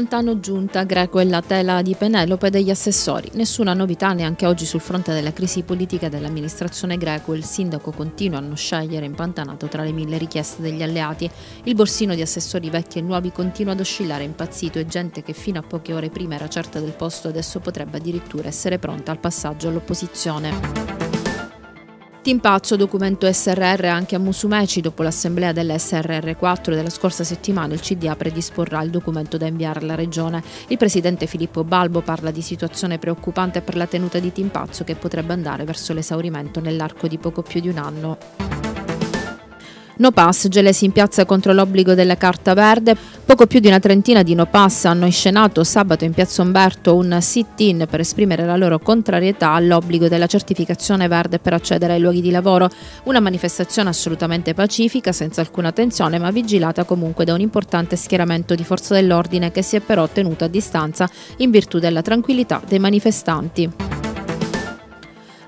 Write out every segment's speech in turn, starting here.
Pantano giunta Greco e la tela di Penelope degli assessori. Nessuna novità neanche oggi sul fronte della crisi politica dell'amministrazione Greco. Il sindaco continua a non scegliere impantanato tra le mille richieste degli alleati. Il borsino di assessori vecchi e nuovi continua ad oscillare impazzito e gente che fino a poche ore prima era certa del posto adesso potrebbe addirittura essere pronta al passaggio all'opposizione. Timpazzo, documento SRR anche a Musumeci. Dopo l'assemblea dell'SRR4 della scorsa settimana, il CDA predisporrà il documento da inviare alla Regione. Il presidente Filippo Balbo parla di situazione preoccupante per la tenuta di Timpazzo che potrebbe andare verso l'esaurimento nell'arco di poco più di un anno. No Pass, gelesi in piazza contro l'obbligo della carta verde. Poco più di una trentina di No Pass hanno inscenato sabato in piazza Umberto un sit-in per esprimere la loro contrarietà all'obbligo della certificazione verde per accedere ai luoghi di lavoro. Una manifestazione assolutamente pacifica, senza alcuna tensione, ma vigilata comunque da un importante schieramento di forza dell'ordine che si è però tenuto a distanza in virtù della tranquillità dei manifestanti.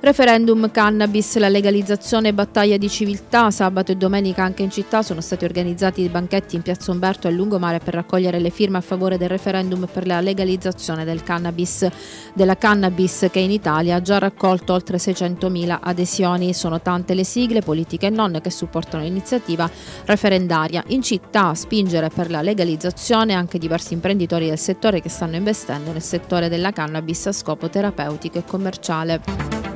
Referendum cannabis, la legalizzazione e battaglia di civiltà. Sabato e domenica anche in città sono stati organizzati banchetti in Piazza Umberto e Lungomare per raccogliere le firme a favore del referendum per la legalizzazione del cannabis, della cannabis che in Italia ha già raccolto oltre 600.000 adesioni. Sono tante le sigle, politiche e non, che supportano l'iniziativa referendaria. In città a spingere per la legalizzazione anche diversi imprenditori del settore che stanno investendo nel settore della cannabis a scopo terapeutico e commerciale.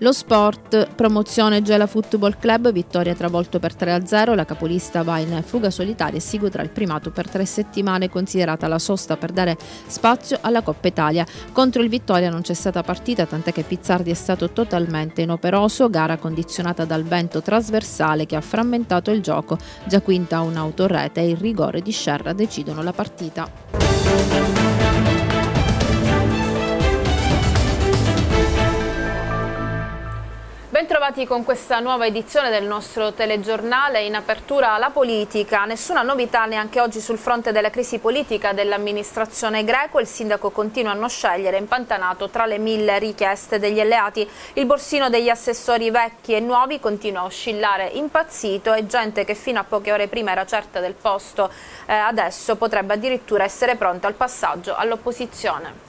Lo sport, promozione Gela Football Club, vittoria travolto per 3-0, la capolista va in fuga solitaria e si godrà il primato per tre settimane, considerata la sosta per dare spazio alla Coppa Italia. Contro il Vittoria non c'è stata partita, tant'è che Pizzardi è stato totalmente inoperoso, gara condizionata dal vento trasversale che ha frammentato il gioco. Già quinta un'autorete e il rigore di Scerra decidono la partita. ritrovati con questa nuova edizione del nostro telegiornale in apertura alla politica. Nessuna novità neanche oggi sul fronte della crisi politica dell'amministrazione greco. Il sindaco continua a non scegliere, impantanato tra le mille richieste degli alleati. Il borsino degli assessori vecchi e nuovi continua a oscillare impazzito e gente che fino a poche ore prima era certa del posto eh, adesso potrebbe addirittura essere pronta al passaggio all'opposizione.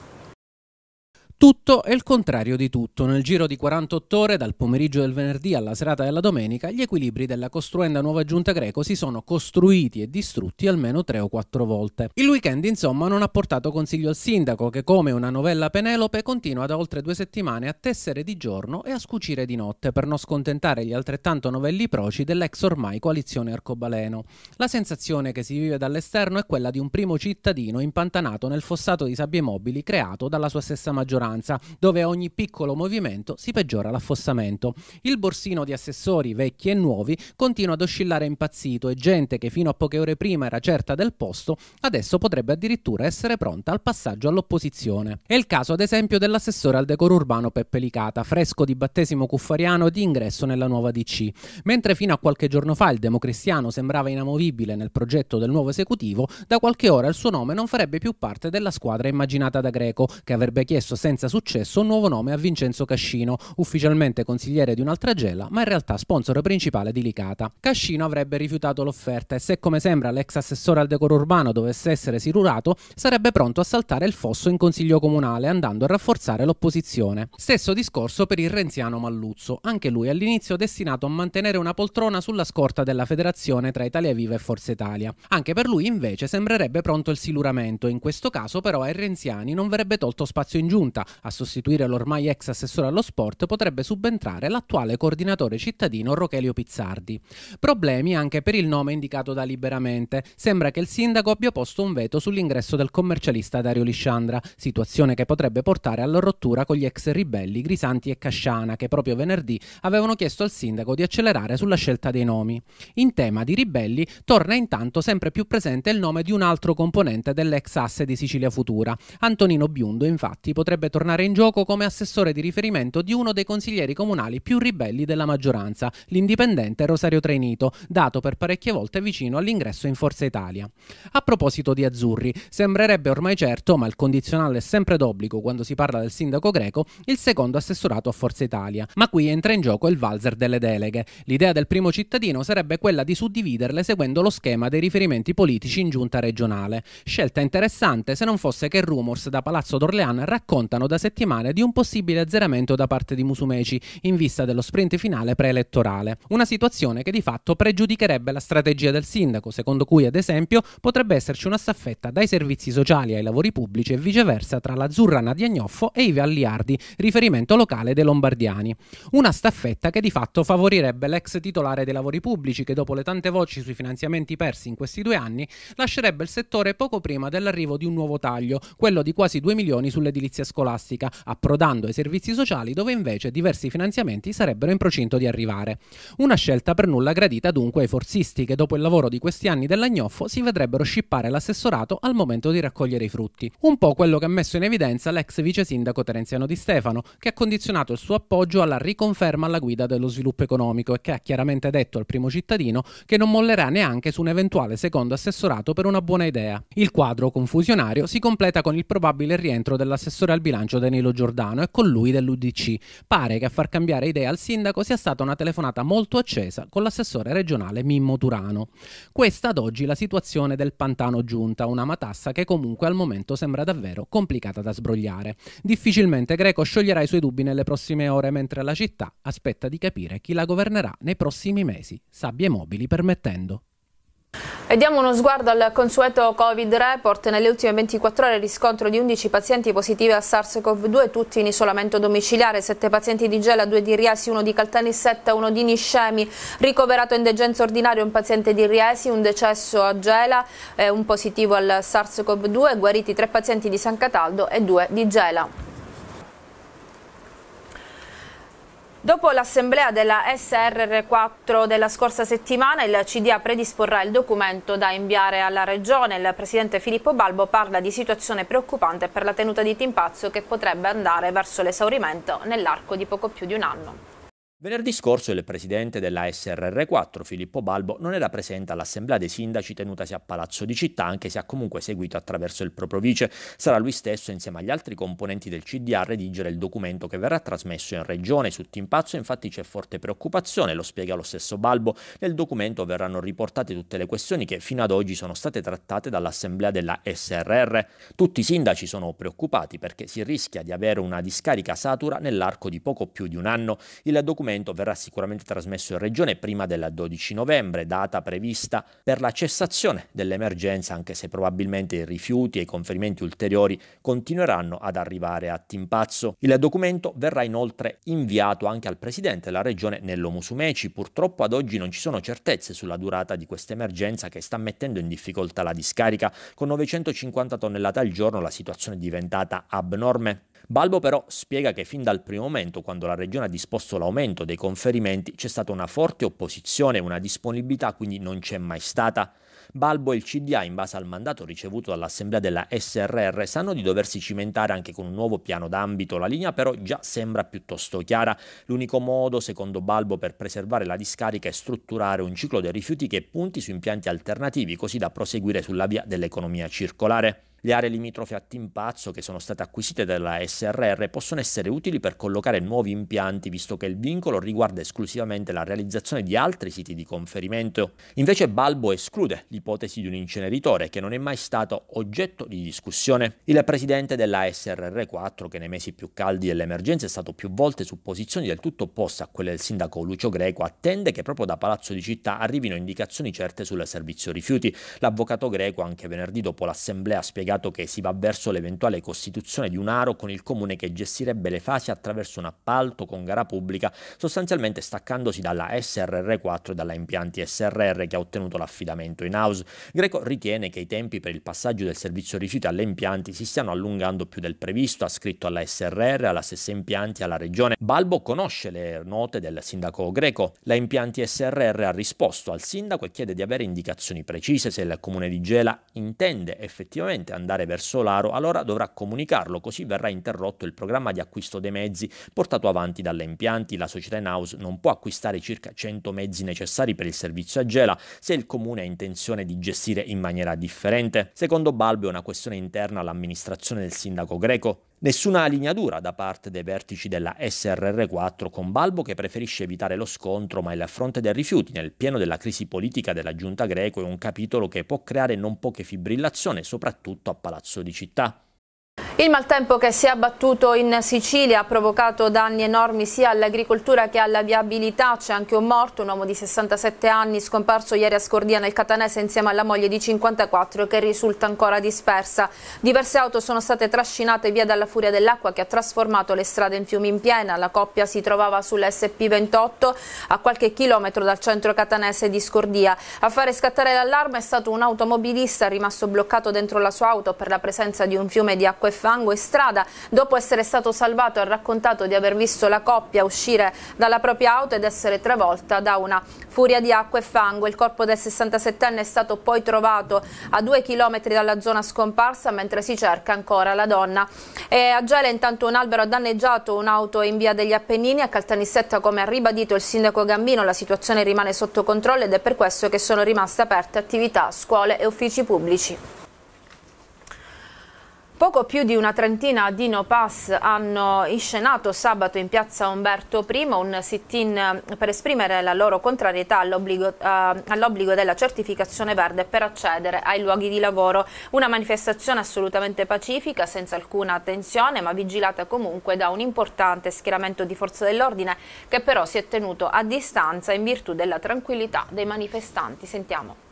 Tutto e il contrario di tutto. Nel giro di 48 ore, dal pomeriggio del venerdì alla serata della domenica, gli equilibri della costruenda nuova giunta greco si sono costruiti e distrutti almeno tre o quattro volte. Il weekend, insomma, non ha portato consiglio al sindaco, che come una novella Penelope continua da oltre due settimane a tessere di giorno e a scucire di notte per non scontentare gli altrettanto novelli proci dell'ex ormai coalizione arcobaleno. La sensazione che si vive dall'esterno è quella di un primo cittadino impantanato nel fossato di sabbie mobili creato dalla sua stessa maggioranza minoranza, dove ogni piccolo movimento si peggiora l'affossamento. Il borsino di assessori vecchi e nuovi continua ad oscillare impazzito e gente che fino a poche ore prima era certa del posto, adesso potrebbe addirittura essere pronta al passaggio all'opposizione. È il caso ad esempio dell'assessore al decoro urbano Peppe Licata, fresco di battesimo cuffariano di ingresso nella nuova DC. Mentre fino a qualche giorno fa il democristiano sembrava inamovibile nel progetto del nuovo esecutivo, da qualche ora il suo nome non farebbe più parte della squadra immaginata da Greco, che avrebbe chiesto senza senza successo un nuovo nome a Vincenzo Cascino, ufficialmente consigliere di un'altra gela, ma in realtà sponsor principale di Licata. Cascino avrebbe rifiutato l'offerta e se come sembra l'ex assessore al decoro urbano dovesse essere sirurato, sarebbe pronto a saltare il fosso in consiglio comunale andando a rafforzare l'opposizione. Stesso discorso per il renziano Malluzzo, anche lui all'inizio destinato a mantenere una poltrona sulla scorta della federazione tra Italia Viva e Forza Italia. Anche per lui invece sembrerebbe pronto il siluramento, in questo caso però ai renziani non verrebbe tolto spazio in giunta, a sostituire l'ormai ex assessore allo sport potrebbe subentrare l'attuale coordinatore cittadino Rochelio Pizzardi. Problemi anche per il nome indicato da Liberamente. Sembra che il sindaco abbia posto un veto sull'ingresso del commercialista Dario Lisciandra, situazione che potrebbe portare alla rottura con gli ex ribelli Grisanti e Casciana, che proprio venerdì avevano chiesto al sindaco di accelerare sulla scelta dei nomi. In tema di ribelli torna intanto sempre più presente il nome di un altro componente dell'ex asse di Sicilia Futura. Antonino Biundo infatti potrebbe tornare tornare in gioco come assessore di riferimento di uno dei consiglieri comunali più ribelli della maggioranza, l'indipendente Rosario Trainito, dato per parecchie volte vicino all'ingresso in Forza Italia. A proposito di Azzurri, sembrerebbe ormai certo, ma il condizionale è sempre d'obbligo quando si parla del sindaco greco, il secondo assessorato a Forza Italia, ma qui entra in gioco il valzer delle deleghe. L'idea del primo cittadino sarebbe quella di suddividerle seguendo lo schema dei riferimenti politici in giunta regionale. Scelta interessante se non fosse che rumors da Palazzo d'Orleans raccontano da settimane di un possibile azzeramento da parte di Musumeci in vista dello sprint finale preelettorale. Una situazione che di fatto pregiudicherebbe la strategia del sindaco, secondo cui ad esempio potrebbe esserci una staffetta dai servizi sociali ai lavori pubblici e viceversa tra l'Azzurra Nadia Gnoffo e i Valliardi, riferimento locale dei Lombardiani. Una staffetta che di fatto favorirebbe l'ex titolare dei lavori pubblici che dopo le tante voci sui finanziamenti persi in questi due anni lascerebbe il settore poco prima dell'arrivo di un nuovo taglio, quello di quasi 2 milioni sull'edilizia scolastica scolastica, approdando ai servizi sociali dove invece diversi finanziamenti sarebbero in procinto di arrivare. Una scelta per nulla gradita dunque ai forzisti che dopo il lavoro di questi anni dell'Agnoffo si vedrebbero scippare l'assessorato al momento di raccogliere i frutti. Un po' quello che ha messo in evidenza l'ex vice sindaco Terenziano Di Stefano, che ha condizionato il suo appoggio alla riconferma alla guida dello sviluppo economico e che ha chiaramente detto al primo cittadino che non mollerà neanche su un eventuale secondo assessorato per una buona idea. Il quadro confusionario si completa con il probabile rientro dell'assessore al bilancio bilancio Danilo Giordano e con lui dell'UDC. Pare che a far cambiare idea al sindaco sia stata una telefonata molto accesa con l'assessore regionale Mimmo Turano. Questa ad oggi la situazione del Pantano Giunta, una matassa che comunque al momento sembra davvero complicata da sbrogliare. Difficilmente Greco scioglierà i suoi dubbi nelle prossime ore mentre la città aspetta di capire chi la governerà nei prossimi mesi, sabbie mobili permettendo. E diamo uno sguardo al consueto Covid report. Nelle ultime 24 ore riscontro di 11 pazienti positivi a SARS-CoV-2, tutti in isolamento domiciliare, 7 pazienti di Gela, 2 di Riesi, 1 di Caltanissetta, 1 di Niscemi, ricoverato in degenza ordinaria un paziente di Riesi, un decesso a Gela, eh, un positivo al SARS-CoV-2, guariti 3 pazienti di San Cataldo e 2 di Gela. Dopo l'assemblea della SRR4 della scorsa settimana, il CDA predisporrà il documento da inviare alla Regione. Il presidente Filippo Balbo parla di situazione preoccupante per la tenuta di Timpazzo che potrebbe andare verso l'esaurimento nell'arco di poco più di un anno. Venerdì scorso il presidente della SRR4, Filippo Balbo, non era presente all'assemblea dei sindaci tenutasi a Palazzo di Città, anche se ha comunque seguito attraverso il proprio vice. Sarà lui stesso, insieme agli altri componenti del CDA, a redigere il documento che verrà trasmesso in regione. Su Timpazzo infatti c'è forte preoccupazione, lo spiega lo stesso Balbo. Nel documento verranno riportate tutte le questioni che fino ad oggi sono state trattate dall'assemblea della SRR. Tutti i sindaci sono preoccupati perché si rischia di avere una discarica satura nell'arco di poco più di un anno. Il documento documento verrà sicuramente trasmesso in Regione prima del 12 novembre, data prevista per la cessazione dell'emergenza, anche se probabilmente i rifiuti e i conferimenti ulteriori continueranno ad arrivare a Timpazzo. Il documento verrà inoltre inviato anche al presidente della Regione Nello Musumeci. Purtroppo ad oggi non ci sono certezze sulla durata di questa emergenza che sta mettendo in difficoltà la discarica. Con 950 tonnellate al giorno la situazione è diventata abnorme Balbo però spiega che fin dal primo momento, quando la Regione ha disposto l'aumento dei conferimenti, c'è stata una forte opposizione, una disponibilità quindi non c'è mai stata. Balbo e il CDA, in base al mandato ricevuto dall'Assemblea della SRR, sanno di doversi cimentare anche con un nuovo piano d'ambito. La linea però già sembra piuttosto chiara. L'unico modo, secondo Balbo, per preservare la discarica è strutturare un ciclo dei rifiuti che punti su impianti alternativi, così da proseguire sulla via dell'economia circolare. Le aree limitrofe a Timpazzo che sono state acquisite dalla SRR possono essere utili per collocare nuovi impianti visto che il vincolo riguarda esclusivamente la realizzazione di altri siti di conferimento. Invece Balbo esclude l'ipotesi di un inceneritore che non è mai stato oggetto di discussione. Il presidente della SRR4 che nei mesi più caldi dell'emergenza è stato più volte su posizioni del tutto opposte a quelle del sindaco Lucio Greco attende che proprio da Palazzo di Città arrivino indicazioni certe sul servizio rifiuti. L'avvocato Greco anche venerdì dopo l'assemblea ha spiegato spiegato che si va verso l'eventuale costituzione di un aro con il comune che gestirebbe le fasi attraverso un appalto con gara pubblica, sostanzialmente staccandosi dalla SRR4 e dalla impianti SRR che ha ottenuto l'affidamento in house. Greco ritiene che i tempi per il passaggio del servizio rifiuti alle impianti si stiano allungando più del previsto, ha scritto alla SRR, alla stessa impianti, alla regione. Balbo conosce le note del sindaco greco. La impianti SRR ha risposto al sindaco e chiede di avere indicazioni precise se il comune di Gela intende effettivamente andare verso l'aro, allora dovrà comunicarlo, così verrà interrotto il programma di acquisto dei mezzi portato avanti dalle impianti. La società in house non può acquistare circa 100 mezzi necessari per il servizio a Gela se il comune ha intenzione di gestire in maniera differente. Secondo Balbo è una questione interna all'amministrazione del sindaco greco. Nessuna linea dura da parte dei vertici della SRR4 con Balbo che preferisce evitare lo scontro, ma il fronte dei rifiuti nel pieno della crisi politica della giunta greco è un capitolo che può creare non poche fibrillazioni, soprattutto a Palazzo di Città. Il maltempo che si è abbattuto in Sicilia ha provocato danni enormi sia all'agricoltura che alla viabilità. C'è anche un morto, un uomo di 67 anni, scomparso ieri a Scordia nel Catanese insieme alla moglie di 54 che risulta ancora dispersa. Diverse auto sono state trascinate via dalla furia dell'acqua che ha trasformato le strade in fiumi in piena. La coppia si trovava sull'SP28 a qualche chilometro dal centro catanese di Scordia. A fare scattare l'allarme è stato un automobilista rimasto bloccato dentro la sua auto per la presenza di un fiume di acqua effetto fango e strada. Dopo essere stato salvato ha raccontato di aver visto la coppia uscire dalla propria auto ed essere travolta da una furia di acqua e fango. Il corpo del 67enne è stato poi trovato a due chilometri dalla zona scomparsa mentre si cerca ancora la donna. E a Gela intanto un albero ha danneggiato un'auto in via degli Appennini. A Caltanissetta, come ha ribadito il sindaco Gambino, la situazione rimane sotto controllo ed è per questo che sono rimaste aperte attività, scuole e uffici pubblici. Poco più di una trentina di no pass hanno inscenato sabato in piazza Umberto I un sit-in eh, per esprimere la loro contrarietà all'obbligo eh, all della certificazione verde per accedere ai luoghi di lavoro. Una manifestazione assolutamente pacifica, senza alcuna tensione, ma vigilata comunque da un importante schieramento di forze dell'ordine che però si è tenuto a distanza in virtù della tranquillità dei manifestanti. Sentiamo.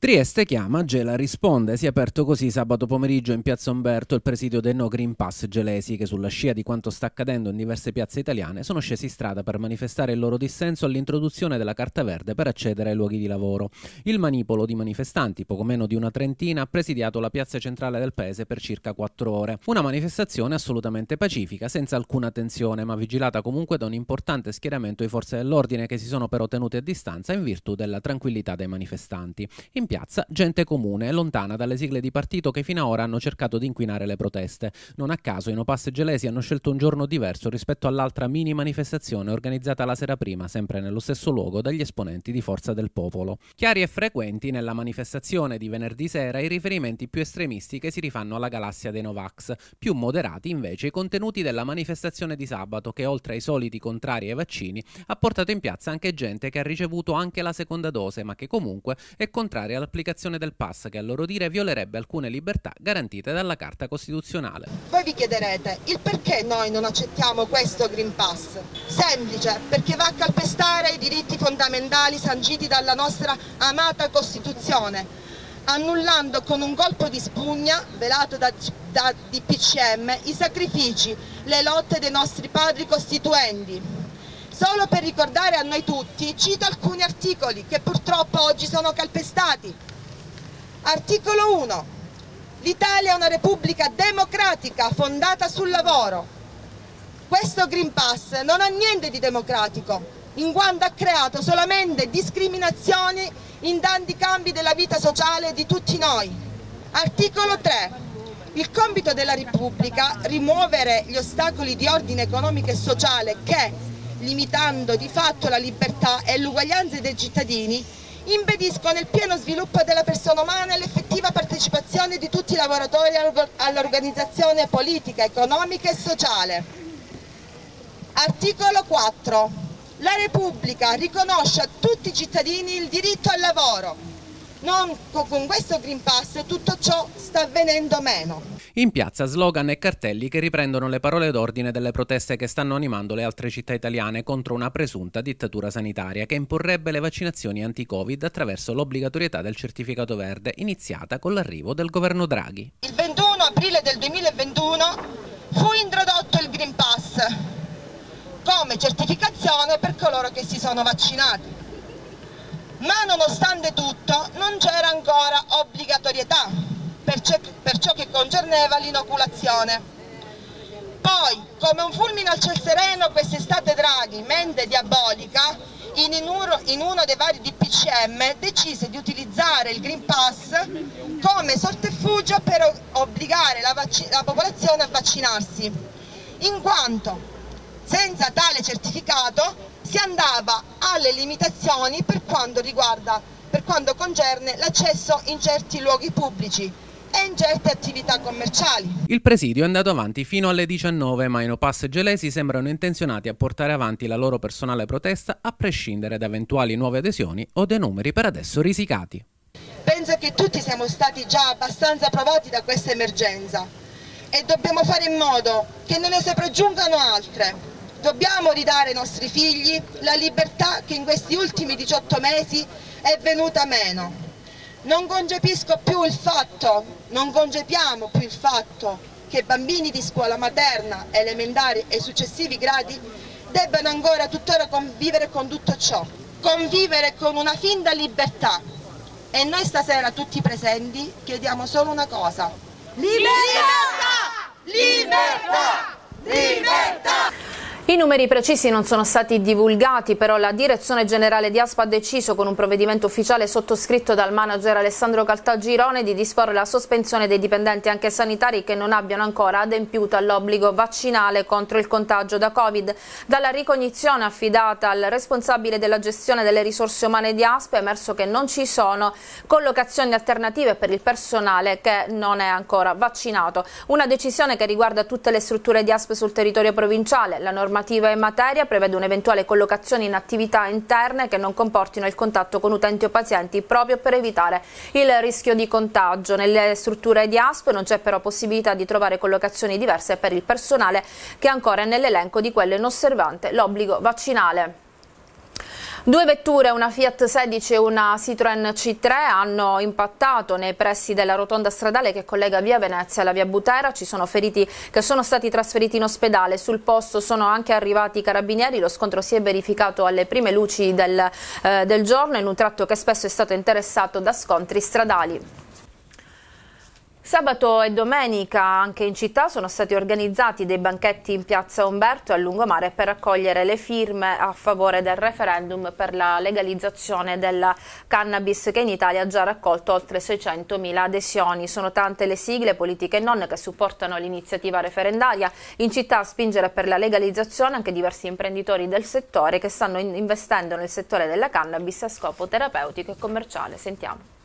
Trieste chiama, Gela risponde. Si è aperto così sabato pomeriggio in Piazza Umberto il presidio del No Green Pass gelesi che sulla scia di quanto sta accadendo in diverse piazze italiane sono scesi in strada per manifestare il loro dissenso all'introduzione della carta verde per accedere ai luoghi di lavoro. Il manipolo di manifestanti, poco meno di una trentina, ha presidiato la piazza centrale del paese per circa quattro ore. Una manifestazione assolutamente pacifica, senza alcuna tensione, ma vigilata comunque da un importante schieramento di forze dell'ordine che si sono però tenute a distanza in virtù della tranquillità dei manifestanti. In piazza gente comune, lontana dalle sigle di partito che fino ad ora hanno cercato di inquinare le proteste. Non a caso i Nopass e Gelesi hanno scelto un giorno diverso rispetto all'altra mini manifestazione organizzata la sera prima, sempre nello stesso luogo, dagli esponenti di Forza del Popolo. Chiari e frequenti nella manifestazione di venerdì sera i riferimenti più estremisti che si rifanno alla galassia dei Novax, più moderati invece i contenuti della manifestazione di sabato che oltre ai soliti contrari ai vaccini ha portato in piazza anche gente che ha ricevuto anche la seconda dose ma che comunque è contraria all'applicazione del pass che a loro dire violerebbe alcune libertà garantite dalla Carta Costituzionale. Voi vi chiederete il perché noi non accettiamo questo Green Pass? Semplice, perché va a calpestare i diritti fondamentali sanciti dalla nostra amata Costituzione annullando con un colpo di spugna, velato da, da DPCM, i sacrifici, le lotte dei nostri padri costituenti. Solo per ricordare a noi tutti, cito alcuni articoli che purtroppo oggi sono calpestati. Articolo 1. L'Italia è una repubblica democratica fondata sul lavoro. Questo Green Pass non ha niente di democratico, in quanto ha creato solamente discriminazioni in tanti campi della vita sociale di tutti noi. Articolo 3. Il compito della Repubblica è rimuovere gli ostacoli di ordine economico e sociale che, limitando di fatto la libertà e l'uguaglianza dei cittadini, impediscono il pieno sviluppo della persona umana e l'effettiva partecipazione di tutti i lavoratori all'organizzazione politica, economica e sociale. Articolo 4. La Repubblica riconosce a tutti i cittadini il diritto al lavoro. Non con questo Green Pass tutto ciò sta avvenendo meno. In piazza slogan e cartelli che riprendono le parole d'ordine delle proteste che stanno animando le altre città italiane contro una presunta dittatura sanitaria che imporrebbe le vaccinazioni anti-Covid attraverso l'obbligatorietà del certificato verde iniziata con l'arrivo del governo Draghi. Il 21 aprile del 2021 fu introdotto il Green Pass come certificazione per coloro che si sono vaccinati. Ma nonostante tutto non c'era ancora obbligatorietà per ciò, per ciò che concerneva l'inoculazione. Poi, come un fulmine al ciel sereno, quest'estate Draghi, mente diabolica, in, inuro, in uno dei vari DPCM decise di utilizzare il Green Pass come sortefugio per obbligare la, la popolazione a vaccinarsi, in quanto senza tale certificato si andava alle limitazioni per quanto, riguarda, per quanto concerne l'accesso in certi luoghi pubblici, e ingette attività commerciali. Il presidio è andato avanti fino alle 19, ma i Nopass e Gelesi sembrano intenzionati a portare avanti la loro personale protesta a prescindere da eventuali nuove adesioni o dai numeri per adesso risicati. Penso che tutti siamo stati già abbastanza provati da questa emergenza e dobbiamo fare in modo che non ne sopraggiungano altre. Dobbiamo ridare ai nostri figli la libertà che in questi ultimi 18 mesi è venuta meno. Non concepisco più il fatto, non concepiamo più il fatto che bambini di scuola materna, elementare e successivi gradi debbano ancora tuttora convivere con tutto ciò, convivere con una finta libertà. E noi stasera tutti presenti chiediamo solo una cosa. Libertà! Libertà! Libertà! libertà! I numeri precisi non sono stati divulgati, però la direzione generale di ASPA ha deciso con un provvedimento ufficiale sottoscritto dal manager Alessandro Caltagirone di disporre la sospensione dei dipendenti anche sanitari che non abbiano ancora adempiuto all'obbligo vaccinale contro il contagio da Covid. Dalla ricognizione affidata al responsabile della gestione delle risorse umane di ASPA è emerso che non ci sono collocazioni alternative per il personale che non è ancora vaccinato. Una decisione che riguarda tutte le strutture di ASPA sul territorio provinciale. La norma normativa in materia prevede un'eventuale collocazione in attività interne che non comportino il contatto con utenti o pazienti proprio per evitare il rischio di contagio. Nelle strutture di ASP non c'è però possibilità di trovare collocazioni diverse per il personale che ancora è nell'elenco di quelle non inosservante l'obbligo vaccinale. Due vetture, una Fiat 16 e una Citroën C3, hanno impattato nei pressi della rotonda stradale che collega via Venezia alla via Butera. Ci sono feriti che sono stati trasferiti in ospedale. Sul posto sono anche arrivati i carabinieri. Lo scontro si è verificato alle prime luci del, eh, del giorno in un tratto che spesso è stato interessato da scontri stradali. Sabato e domenica anche in città sono stati organizzati dei banchetti in piazza Umberto e a lungomare per raccogliere le firme a favore del referendum per la legalizzazione della cannabis che in Italia ha già raccolto oltre 600.000 adesioni. Sono tante le sigle politiche e non che supportano l'iniziativa referendaria. In città a spingere per la legalizzazione anche diversi imprenditori del settore che stanno investendo nel settore della cannabis a scopo terapeutico e commerciale. Sentiamo.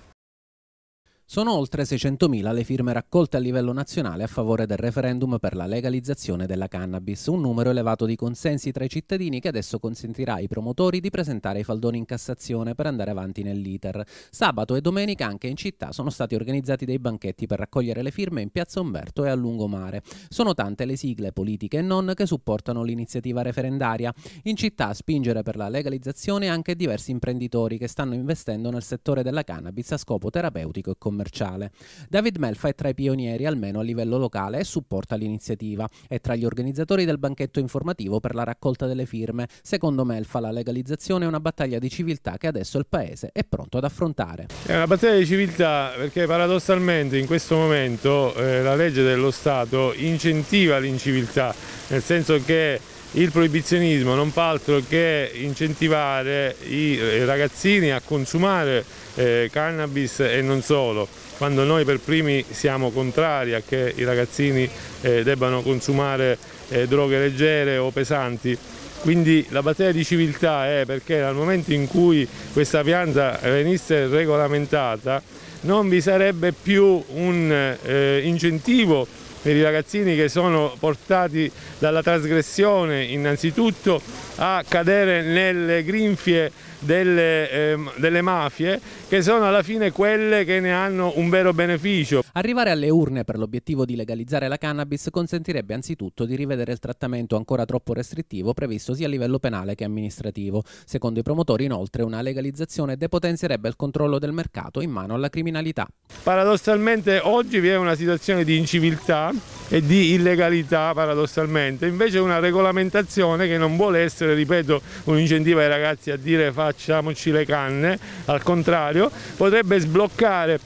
Sono oltre 600.000 le firme raccolte a livello nazionale a favore del referendum per la legalizzazione della cannabis, un numero elevato di consensi tra i cittadini che adesso consentirà ai promotori di presentare i faldoni in Cassazione per andare avanti nell'iter. Sabato e domenica anche in città sono stati organizzati dei banchetti per raccogliere le firme in Piazza Umberto e a Lungomare. Sono tante le sigle politiche e non che supportano l'iniziativa referendaria. In città a spingere per la legalizzazione anche diversi imprenditori che stanno investendo nel settore della cannabis a scopo terapeutico e commerciale commerciale. David Melfa è tra i pionieri, almeno a livello locale, e supporta l'iniziativa. È tra gli organizzatori del banchetto informativo per la raccolta delle firme. Secondo Melfa la legalizzazione è una battaglia di civiltà che adesso il Paese è pronto ad affrontare. È una battaglia di civiltà perché paradossalmente in questo momento eh, la legge dello Stato incentiva l'inciviltà, nel senso che il proibizionismo non fa altro che incentivare i ragazzini a consumare eh, cannabis e non solo, quando noi per primi siamo contrari a che i ragazzini eh, debbano consumare eh, droghe leggere o pesanti. Quindi la battaglia di civiltà è perché dal momento in cui questa pianta venisse regolamentata non vi sarebbe più un eh, incentivo per i ragazzini che sono portati dalla trasgressione innanzitutto a cadere nelle grinfie delle, eh, delle mafie che sono alla fine quelle che ne hanno un vero beneficio. Arrivare alle urne per l'obiettivo di legalizzare la cannabis consentirebbe anzitutto di rivedere il trattamento ancora troppo restrittivo previsto sia a livello penale che amministrativo. Secondo i promotori inoltre una legalizzazione depotenzierebbe il controllo del mercato in mano alla criminalità. Paradossalmente oggi vi è una situazione di inciviltà e di illegalità paradossalmente, invece una regolamentazione che non vuole essere, ripeto, un incentivo ai ragazzi a dire faccio facciamoci le canne, al contrario, potrebbe sbloccare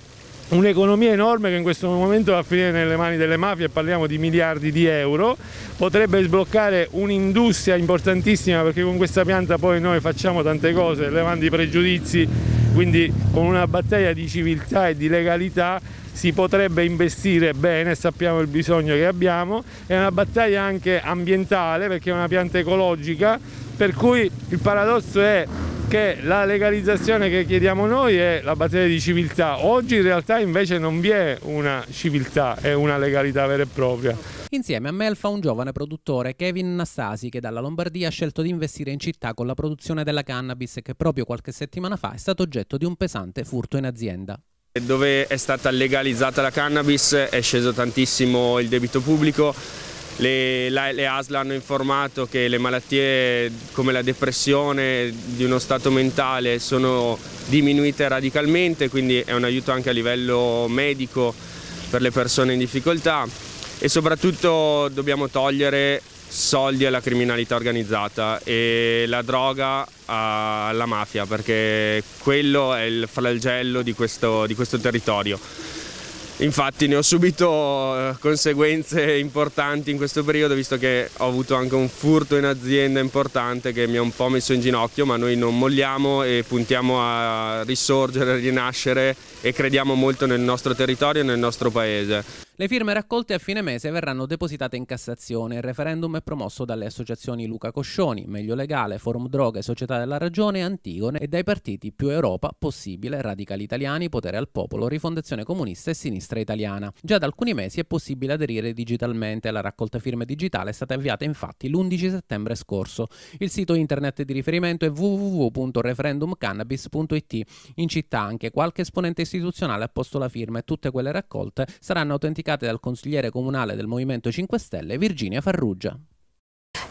un'economia enorme che in questo momento va a finire nelle mani delle mafie, parliamo di miliardi di euro, potrebbe sbloccare un'industria importantissima perché con questa pianta poi noi facciamo tante cose, levando i pregiudizi, quindi con una battaglia di civiltà e di legalità si potrebbe investire bene, sappiamo il bisogno che abbiamo, è una battaglia anche ambientale perché è una pianta ecologica, per cui il paradosso è che la legalizzazione che chiediamo noi è la battaglia di civiltà. Oggi in realtà invece non vi è una civiltà, è una legalità vera e propria. Insieme a Melfa un giovane produttore, Kevin Nastasi, che dalla Lombardia ha scelto di investire in città con la produzione della cannabis che proprio qualche settimana fa è stato oggetto di un pesante furto in azienda. Dove è stata legalizzata la cannabis è sceso tantissimo il debito pubblico le, la, le ASL hanno informato che le malattie come la depressione di uno stato mentale sono diminuite radicalmente, quindi è un aiuto anche a livello medico per le persone in difficoltà e soprattutto dobbiamo togliere soldi alla criminalità organizzata e la droga alla mafia perché quello è il flagello di questo, di questo territorio. Infatti ne ho subito eh, conseguenze importanti in questo periodo visto che ho avuto anche un furto in azienda importante che mi ha un po' messo in ginocchio ma noi non molliamo e puntiamo a risorgere, rinascere e crediamo molto nel nostro territorio e nel nostro paese. Le firme raccolte a fine mese verranno depositate in Cassazione. Il referendum è promosso dalle associazioni Luca Coscioni, Meglio Legale, Forum Droghe, Società della Ragione, Antigone e dai partiti Più Europa, Possibile, Radicali Italiani, Potere al Popolo, Rifondazione Comunista e Sinistra Italiana. Già da alcuni mesi è possibile aderire digitalmente. La raccolta firme digitale è stata avviata infatti l'11 settembre scorso. Il sito internet di riferimento è www.referendumcannabis.it. In città anche qualche esponente istituzionale ha posto la firma e tutte quelle raccolte saranno autenticate praticate dal consigliere comunale del Movimento 5 Stelle Virginia Farrugia.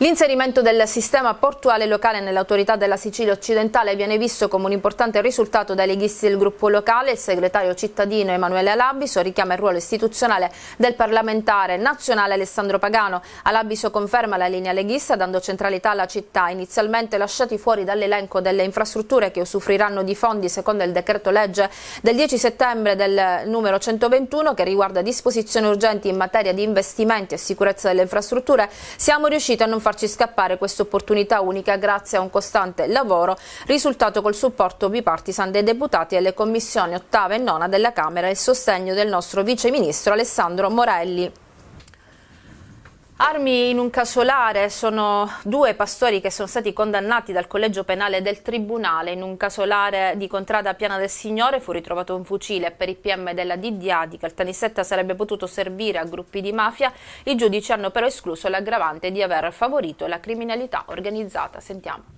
L'inserimento del sistema portuale locale nell'autorità della Sicilia occidentale viene visto come un importante risultato dai leghisti del gruppo locale. Il segretario cittadino Emanuele Alabiso richiama il ruolo istituzionale del parlamentare nazionale Alessandro Pagano. Alabiso conferma la linea leghista dando centralità alla città, inizialmente lasciati fuori dall'elenco delle infrastrutture che usufruiranno di fondi secondo il decreto legge del 10 settembre del numero 121 che riguarda disposizioni urgenti in materia di investimenti e sicurezza delle infrastrutture. Siamo riusciti a non farci scappare questa opportunità unica grazie a un costante lavoro risultato col supporto bipartisan dei deputati alle commissioni ottava e nona della Camera e il sostegno del nostro viceministro Alessandro Morelli. Armi in un casolare sono due pastori che sono stati condannati dal collegio penale del tribunale. In un casolare di Contrada Piana del Signore fu ritrovato un fucile per i PM della DDA di Caltanissetta sarebbe potuto servire a gruppi di mafia. I giudici hanno però escluso l'aggravante di aver favorito la criminalità organizzata. Sentiamo.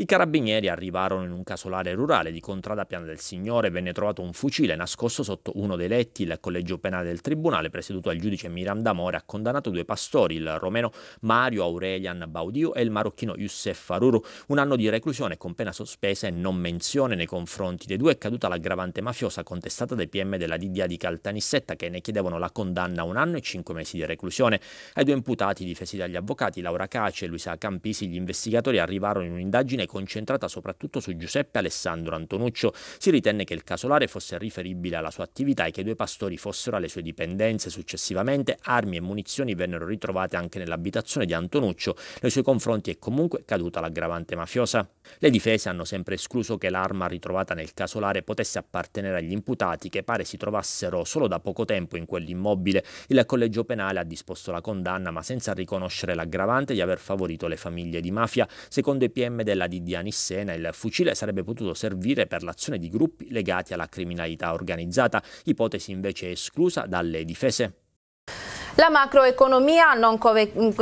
I carabinieri arrivarono in un casolare rurale di Contrada Piana del Signore e venne trovato un fucile nascosto sotto uno dei letti. Il collegio penale del tribunale, presieduto dal giudice Miranda More, ha condannato due pastori, il romeno Mario Aurelian Baudio e il marocchino Youssef Faruru, un anno di reclusione con pena sospesa e non menzione nei confronti dei due. È caduta l'aggravante mafiosa contestata dai PM della DDA di Caltanissetta che ne chiedevano la condanna a un anno e cinque mesi di reclusione. Ai due imputati difesi dagli avvocati Laura Cace e Luisa Campisi, gli investigatori arrivarono in un'indagine concentrata soprattutto su Giuseppe Alessandro Antonuccio, si ritenne che il casolare fosse riferibile alla sua attività e che i due pastori fossero alle sue dipendenze. Successivamente armi e munizioni vennero ritrovate anche nell'abitazione di Antonuccio, nei suoi confronti è comunque caduta l'aggravante mafiosa. Le difese hanno sempre escluso che l'arma ritrovata nel casolare potesse appartenere agli imputati che pare si trovassero solo da poco tempo in quell'immobile. Il collegio penale ha disposto la condanna ma senza riconoscere l'aggravante di aver favorito le famiglie di mafia. Secondo i PM della DIA di Diani Sena, il fucile sarebbe potuto servire per l'azione di gruppi legati alla criminalità organizzata, ipotesi invece esclusa dalle difese. La macroeconomia non,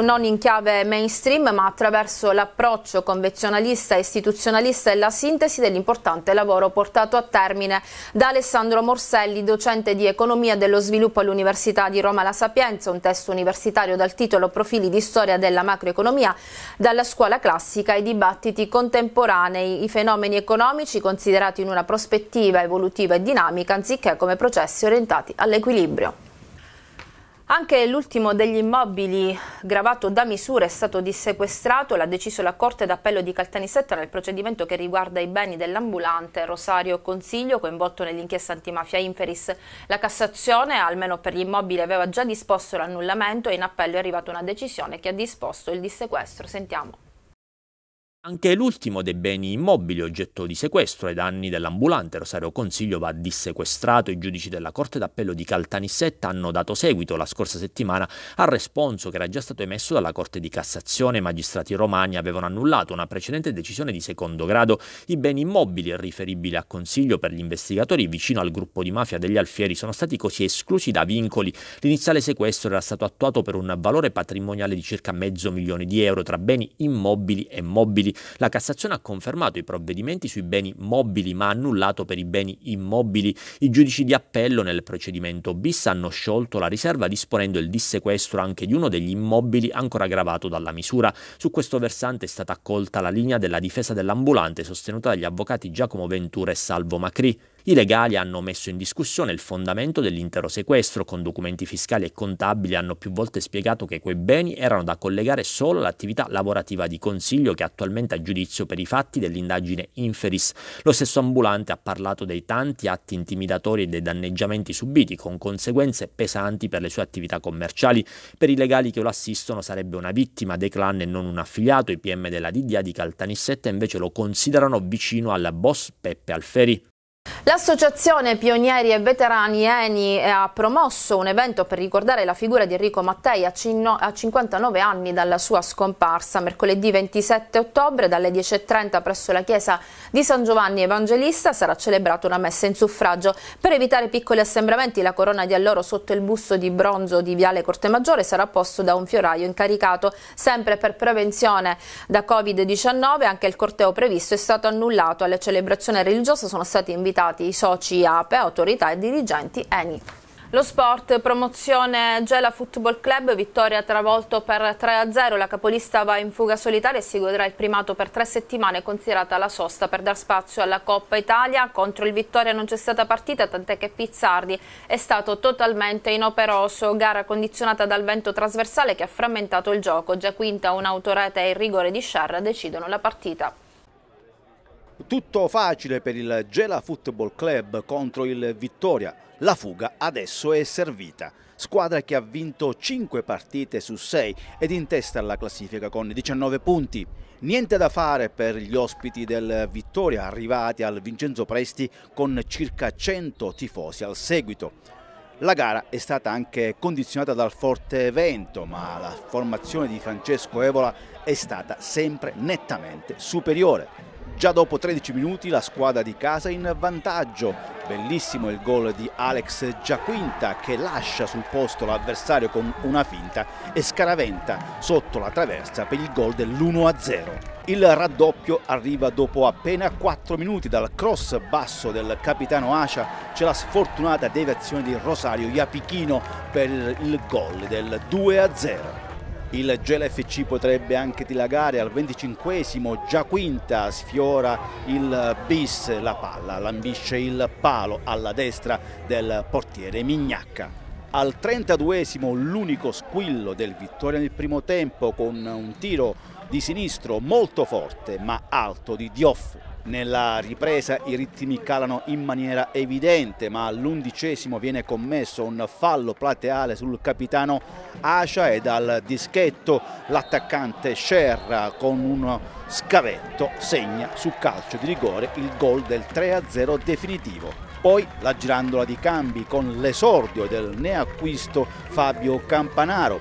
non, in chiave mainstream ma attraverso l'approccio convenzionalista, e istituzionalista e la sintesi dell'importante lavoro portato a termine da Alessandro Morselli, docente di economia dello sviluppo all'Università di Roma La Sapienza, un testo universitario dal titolo Profili di storia della macroeconomia dalla scuola classica ai dibattiti contemporanei, i fenomeni economici considerati in una prospettiva evolutiva e dinamica anziché come processi orientati all'equilibrio. Anche l'ultimo degli immobili gravato da misure è stato dissequestrato, l'ha deciso la Corte d'Appello di Caltanissetta nel procedimento che riguarda i beni dell'ambulante Rosario Consiglio coinvolto nell'inchiesta antimafia Inferis. La Cassazione, almeno per gli immobili, aveva già disposto l'annullamento e in appello è arrivata una decisione che ha disposto il dissequestro. Sentiamo. Anche l'ultimo dei beni immobili oggetto di sequestro ai danni dell'ambulante Rosario Consiglio va dissequestrato. I giudici della Corte d'Appello di Caltanissetta hanno dato seguito la scorsa settimana al responso che era già stato emesso dalla Corte di Cassazione. I magistrati romani avevano annullato una precedente decisione di secondo grado. I beni immobili riferibili a Consiglio per gli investigatori vicino al gruppo di mafia degli Alfieri sono stati così esclusi da vincoli. L'iniziale sequestro era stato attuato per un valore patrimoniale di circa mezzo milione di euro tra beni immobili e mobili la Cassazione ha confermato i provvedimenti sui beni mobili ma ha annullato per i beni immobili. I giudici di appello nel procedimento bis hanno sciolto la riserva disponendo il dissequestro anche di uno degli immobili ancora gravato dalla misura. Su questo versante è stata accolta la linea della difesa dell'ambulante sostenuta dagli avvocati Giacomo Ventura e Salvo Macri. I legali hanno messo in discussione il fondamento dell'intero sequestro, con documenti fiscali e contabili hanno più volte spiegato che quei beni erano da collegare solo all'attività lavorativa di consiglio che attualmente ha giudizio per i fatti dell'indagine Inferis. Lo stesso ambulante ha parlato dei tanti atti intimidatori e dei danneggiamenti subiti, con conseguenze pesanti per le sue attività commerciali. Per i legali che lo assistono sarebbe una vittima dei clan e non un affiliato. I PM della DDA di Caltanissetta invece lo considerano vicino al boss Peppe Alferi. L'associazione Pionieri e Veterani Eni ha promosso un evento per ricordare la figura di Enrico Mattei a 59 anni dalla sua scomparsa. Mercoledì 27 ottobre dalle 10.30 presso la chiesa di San Giovanni Evangelista sarà celebrata una messa in suffragio. Per evitare piccoli assembramenti la corona di alloro sotto il busto di bronzo di Viale Corte Maggiore sarà posto da un fioraio incaricato. Sempre per prevenzione da Covid-19 anche il corteo previsto è stato annullato. Alle celebrazioni religiose sono stati invitati invitati i soci APE, autorità e dirigenti ENI. Lo sport, promozione Gela Football Club, vittoria travolto per 3-0, la capolista va in fuga solitaria e si godrà il primato per tre settimane considerata la sosta per dar spazio alla Coppa Italia, contro il Vittoria non c'è stata partita tant'è che Pizzardi è stato totalmente inoperoso, gara condizionata dal vento trasversale che ha frammentato il gioco, già quinta un'autorete e il rigore di Sciarra decidono la partita. Tutto facile per il Gela Football Club contro il Vittoria. La fuga adesso è servita. Squadra che ha vinto 5 partite su 6 ed in testa alla classifica con 19 punti. Niente da fare per gli ospiti del Vittoria arrivati al Vincenzo Presti con circa 100 tifosi al seguito. La gara è stata anche condizionata dal forte vento, ma la formazione di Francesco Evola è stata sempre nettamente superiore. Già dopo 13 minuti la squadra di casa in vantaggio. Bellissimo il gol di Alex Giaquinta che lascia sul posto l'avversario con una finta e scaraventa sotto la traversa per il gol dell'1-0. Il raddoppio arriva dopo appena 4 minuti dal cross basso del capitano Acia c'è la sfortunata deviazione di Rosario Iapichino per il gol del 2-0. Il Gela FC potrebbe anche dilagare al 25 già quinta sfiora il bis, la palla lambisce il palo alla destra del portiere Mignacca. Al 32 l'unico squillo del Vittoria nel primo tempo con un tiro di sinistro molto forte ma alto di Dioff nella ripresa i ritmi calano in maniera evidente ma all'undicesimo viene commesso un fallo plateale sul capitano Ascia e dal dischetto l'attaccante Scerra con un scavetto segna su calcio di rigore il gol del 3-0 definitivo poi la girandola di cambi con l'esordio del neacquisto Fabio Campanaro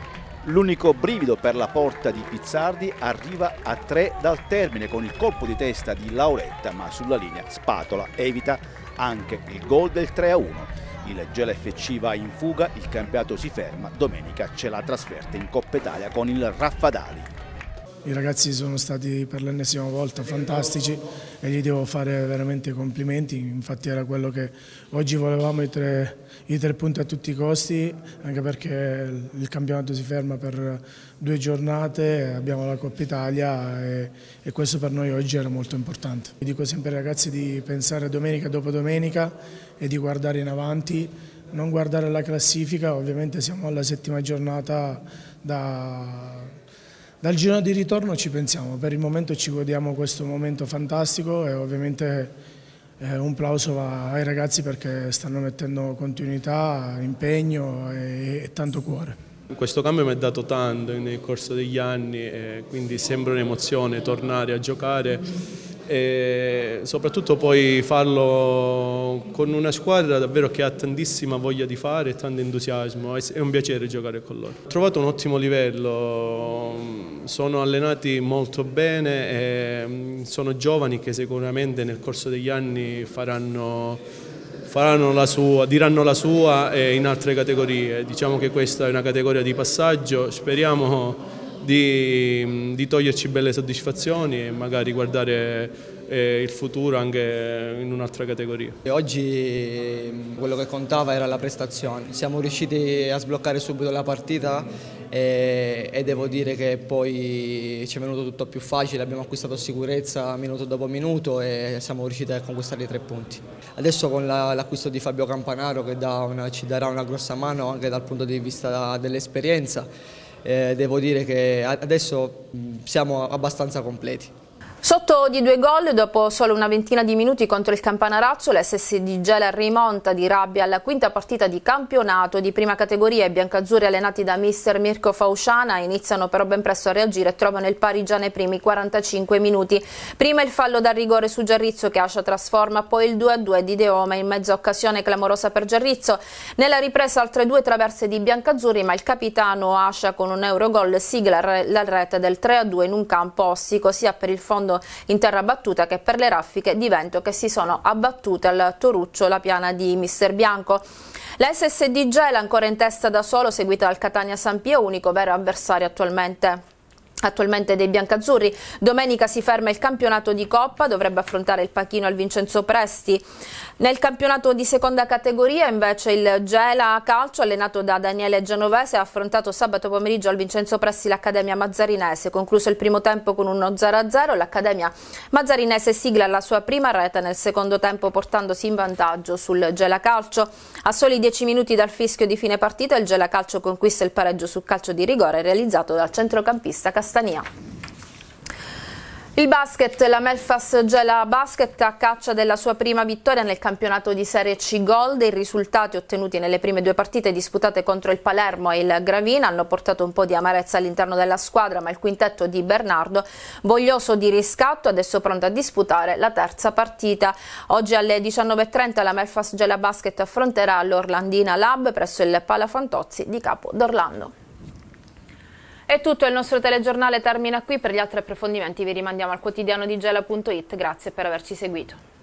L'unico brivido per la porta di Pizzardi arriva a 3 dal termine con il colpo di testa di Lauretta, ma sulla linea Spatola evita anche il gol del 3-1. a Il Gela FC va in fuga, il campionato si ferma, domenica c'è la trasferta in Coppa Italia con il Raffadali. I ragazzi sono stati per l'ennesima volta fantastici e gli devo fare veramente complimenti, infatti era quello che oggi volevamo i tre, i tre punti a tutti i costi, anche perché il campionato si ferma per due giornate, abbiamo la Coppa Italia e, e questo per noi oggi era molto importante. Vi dico sempre ai ragazzi di pensare domenica dopo domenica e di guardare in avanti non guardare la classifica, ovviamente siamo alla settima giornata da dal giro di ritorno ci pensiamo, per il momento ci godiamo questo momento fantastico e ovviamente eh, un plauso va ai ragazzi perché stanno mettendo continuità, impegno e, tanto cuore. Questo cambio mi ha dato tanto nel corso degli anni, eh, quindi sembra un'emozione tornare a giocare e soprattutto poi farlo con una squadra davvero che ha tantissima voglia di fare e tanto entusiasmo, è un piacere giocare con loro. Ho trovato un ottimo livello, sono allenati molto bene, e mm, sono giovani che sicuramente nel corso degli anni faranno, faranno la sua, diranno la sua in altre categorie. Diciamo che questa è una categoria di passaggio, speriamo di, mm, di toglierci belle soddisfazioni e magari guardare eh, il futuro anche in un'altra categoria. Oggi ehm, quello che contava era la prestazione, siamo riusciti a sbloccare subito la partita e, e devo dire che poi ci è venuto tutto più facile, abbiamo acquistato sicurezza minuto dopo minuto e siamo riusciti a conquistare i tre punti. Adesso con l'acquisto di Fabio Campanaro che da una, ci darà una grossa mano anche dal punto di vista dell'esperienza, eh, devo dire che adesso siamo abbastanza completi. Sotto di due gol dopo solo una ventina di minuti contro il Campanarazzo, l'SS di Gela rimonta di rabbia alla quinta partita di campionato di prima categoria. I biancazzurri allenati da mister Mirko Fausciana iniziano però ben presto a reagire e trovano il pari già nei primi 45 minuti. Prima il fallo da rigore su Gerrizzo che Ascia trasforma, poi il 2-2 di Deoma in mezzo occasione clamorosa per Gerrizzo. Nella ripresa altre due traverse di biancazzurri, ma il capitano Ascia con un euro gol sigla la rete del 3-2 in un campo ossico sia per il fondo in terra battuta che per le raffiche di vento che si sono abbattute al Toruccio, la piana di Mister Bianco. La SSD Gela ancora in testa da solo, seguita dal Catania San unico vero avversario attualmente attualmente dei biancazzurri. Domenica si ferma il campionato di Coppa, dovrebbe affrontare il Pachino al Vincenzo Presti. Nel campionato di seconda categoria invece il Gela Calcio, allenato da Daniele Genovese, ha affrontato sabato pomeriggio al Vincenzo Presti l'Accademia Mazzarinese. Concluso il primo tempo con uno 0-0, l'Accademia Mazzarinese sigla la sua prima rete nel secondo tempo portandosi in vantaggio sul Gela Calcio. A soli 10 minuti dal fischio di fine partita il Gela Calcio conquista il pareggio sul calcio di rigore realizzato dal centrocampista Castellano. Catania. Il basket, la Melfast Gela Basket a caccia della sua prima vittoria nel campionato di Serie C Gold. I risultati ottenuti nelle prime due partite disputate contro il Palermo e il Gravina hanno portato un po' di amarezza all'interno della squadra, ma il quintetto di Bernardo, voglioso di riscatto, adesso pronto a disputare la terza partita. Oggi alle 19.30 la Melfast Gela Basket affronterà l'Orlandina Lab presso il Pala Fantozzi di Capo d'Orlando. È tutto, il nostro telegiornale termina qui, per gli altri approfondimenti vi rimandiamo al quotidiano di Gela.it, grazie per averci seguito.